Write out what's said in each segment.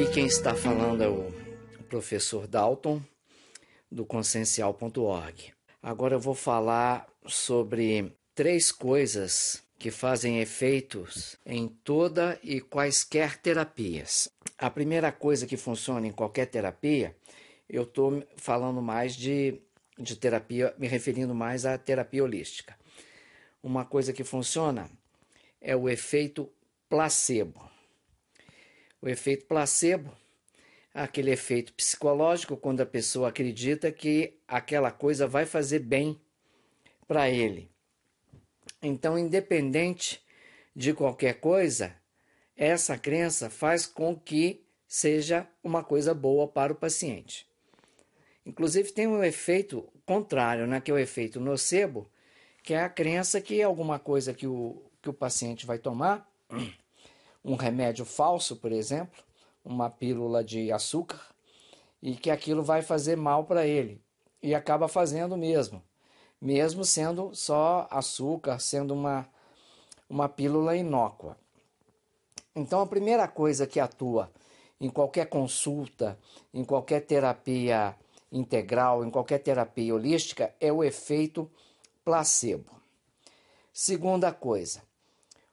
Aqui quem está falando é o professor Dalton, do consciencial.org. Agora eu vou falar sobre três coisas que fazem efeitos em toda e quaisquer terapias. A primeira coisa que funciona em qualquer terapia, eu estou falando mais de, de terapia, me referindo mais à terapia holística. Uma coisa que funciona é o efeito placebo o efeito placebo, aquele efeito psicológico quando a pessoa acredita que aquela coisa vai fazer bem para ele. Então, independente de qualquer coisa, essa crença faz com que seja uma coisa boa para o paciente. Inclusive, tem um efeito contrário, né, que é o efeito nocebo, que é a crença que alguma coisa que o, que o paciente vai tomar um remédio falso, por exemplo, uma pílula de açúcar, e que aquilo vai fazer mal para ele. E acaba fazendo mesmo, mesmo sendo só açúcar, sendo uma, uma pílula inócua. Então, a primeira coisa que atua em qualquer consulta, em qualquer terapia integral, em qualquer terapia holística, é o efeito placebo. Segunda coisa,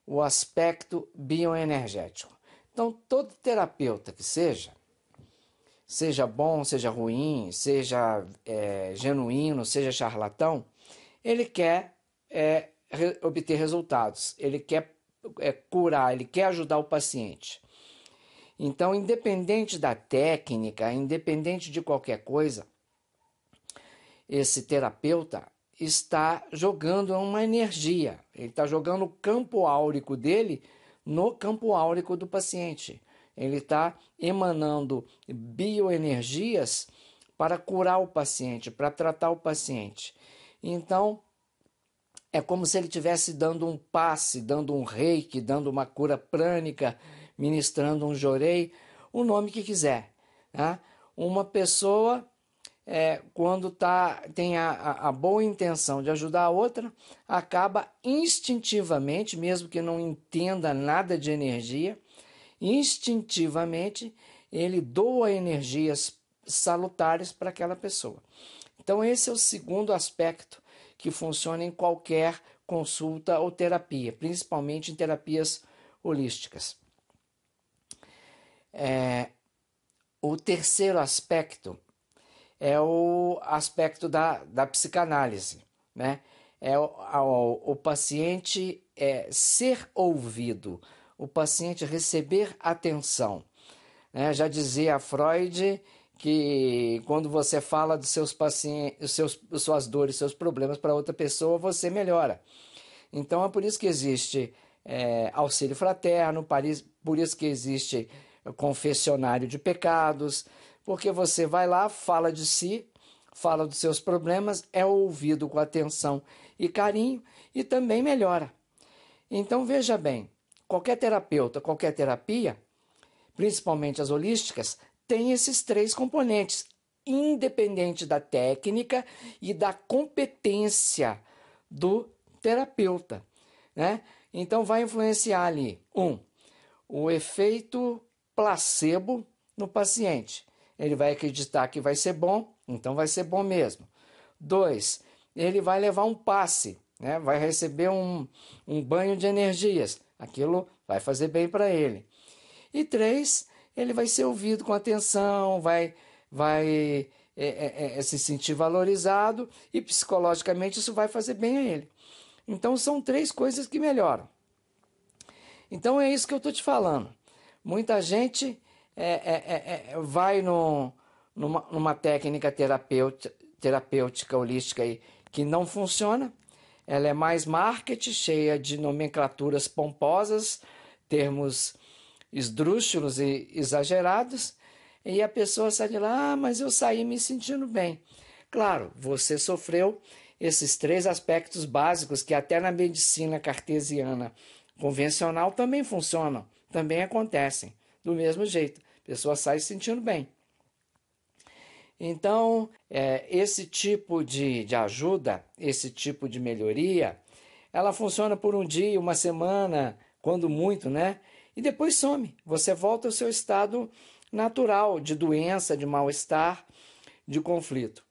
o aspecto bioenergético. Então, todo terapeuta que seja, seja bom, seja ruim, seja é, genuíno, seja charlatão, ele quer é, re, obter resultados, ele quer é, curar, ele quer ajudar o paciente. Então, independente da técnica, independente de qualquer coisa, esse terapeuta está jogando uma energia, ele está jogando o campo áurico dele no campo áurico do paciente. Ele está emanando bioenergias para curar o paciente, para tratar o paciente. Então, é como se ele estivesse dando um passe, dando um reiki, dando uma cura prânica, ministrando um jorei, o nome que quiser. Tá? Uma pessoa é, quando tá, tem a, a, boa intenção de ajudar a outra, acaba instintivamente, mesmo que não entenda nada de energia, instintivamente ele doa energias salutares para aquela pessoa. Então, esse é o segundo aspecto que funciona em qualquer consulta ou terapia, principalmente em terapias holísticas. É, o terceiro aspecto é o aspecto da, da psicanálise, né? É o, o, o paciente é, ser ouvido, o paciente receber atenção. Né? Já dizia Freud que quando você fala dos seus pacientes, seus, suas dores, seus problemas para outra pessoa, você melhora. Então é por isso que existe é, auxílio fraterno, por isso que existe confessionário de pecados, porque você vai lá, fala de si, fala dos seus problemas, é ouvido com atenção e carinho e também melhora. Então veja bem, qualquer terapeuta, qualquer terapia, principalmente as holísticas, tem esses três componentes, independente da técnica e da competência do terapeuta, né? Então vai influenciar ali um o efeito placebo no paciente ele vai acreditar que vai ser bom, então vai ser bom mesmo. Dois, ele vai levar um passe, né? vai receber um, um banho de energias, aquilo vai fazer bem para ele. E três, ele vai ser ouvido com atenção, vai, vai é, é, é, é, se sentir valorizado e psicologicamente isso vai fazer bem a ele. Então são três coisas que melhoram. Então é isso que eu estou te falando. Muita gente é é, é, é, vai no, numa, numa técnica terapêutica, terapêutica holística aí, que não funciona. Ela é mais marketing, cheia de nomenclaturas pomposas, termos esdrúxulos e exagerados, e a pessoa sai de lá, ah, mas eu saí me sentindo bem. Claro, você sofreu esses três aspectos básicos que até na medicina cartesiana convencional também funcionam, também acontecem, do mesmo jeito pessoa sai se sentindo bem. Então, é, esse tipo de, de ajuda, esse tipo de melhoria, ela funciona por um dia, uma semana, quando muito, né? E depois some. Você volta ao seu estado natural de doença, de mal-estar, de conflito.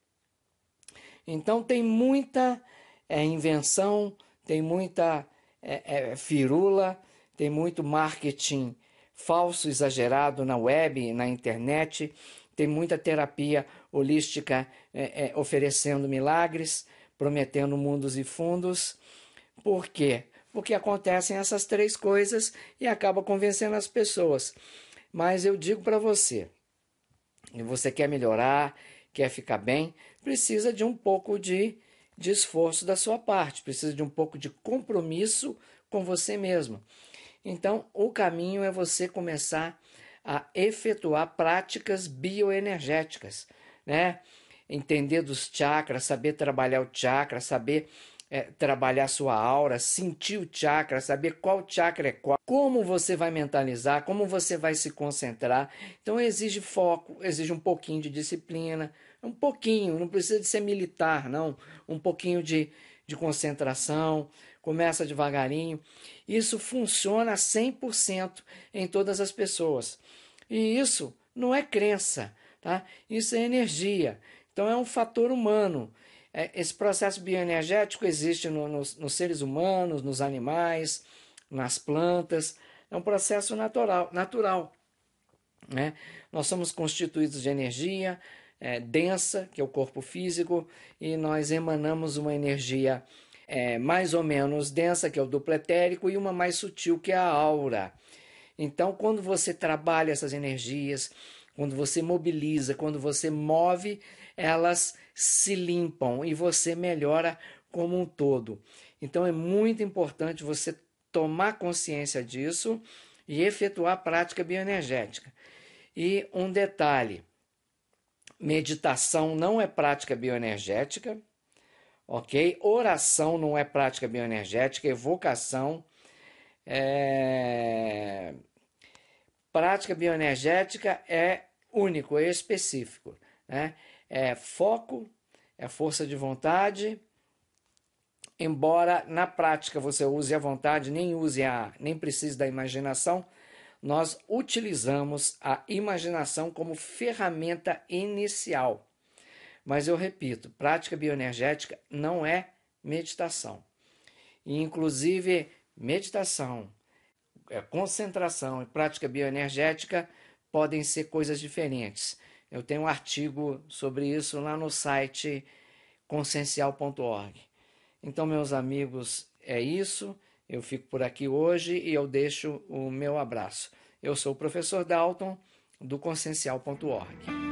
Então, tem muita é, invenção, tem muita é, é, firula, tem muito marketing falso, exagerado na web, na internet. Tem muita terapia holística é, é, oferecendo milagres, prometendo mundos e fundos. Por quê? Porque acontecem essas três coisas e acaba convencendo as pessoas. Mas eu digo para você, você quer melhorar, quer ficar bem, precisa de um pouco de, de esforço da sua parte, precisa de um pouco de compromisso com você mesmo. Então, o caminho é você começar a efetuar práticas bioenergéticas, né? Entender dos chakras, saber trabalhar o chakra, saber é, trabalhar sua aura, sentir o chakra, saber qual chakra é qual, como você vai mentalizar, como você vai se concentrar. Então exige foco, exige um pouquinho de disciplina, um pouquinho, não precisa de ser militar, não, um pouquinho de, de concentração, começa devagarinho. Isso funciona 100% em todas as pessoas. E isso não é crença, tá? Isso é energia. Então é um fator humano. É, esse processo bioenergético existe no, nos seres humanos, nos animais, nas plantas. É um processo natural, natural. Né? Nós somos constituídos de energia é, densa, que é o corpo físico, e nós emanamos uma energia é, mais ou menos densa, que é o duplo etérico, e uma mais sutil, que é a aura. Então, quando você trabalha essas energias, quando você mobiliza, quando você move, elas se limpam e você melhora como um todo. Então, é muito importante você tomar consciência disso e efetuar a prática bioenergética. E um detalhe: meditação não é prática bioenergética ok? Oração não é prática bioenergética, evocação é... Prática bioenergética é único, é específico, né? É foco, é força de vontade, embora na prática você use a vontade, nem use a, nem precise da imaginação, nós utilizamos a imaginação como ferramenta inicial. Mas eu repito, prática bioenergética não é meditação. E, inclusive, meditação, é, concentração e prática bioenergética podem ser coisas diferentes. Eu tenho um artigo sobre isso lá no site consciencial.org. Então, meus amigos, é isso. Eu fico por aqui hoje e eu deixo o meu abraço. Eu sou o professor Dalton do consciencial.org.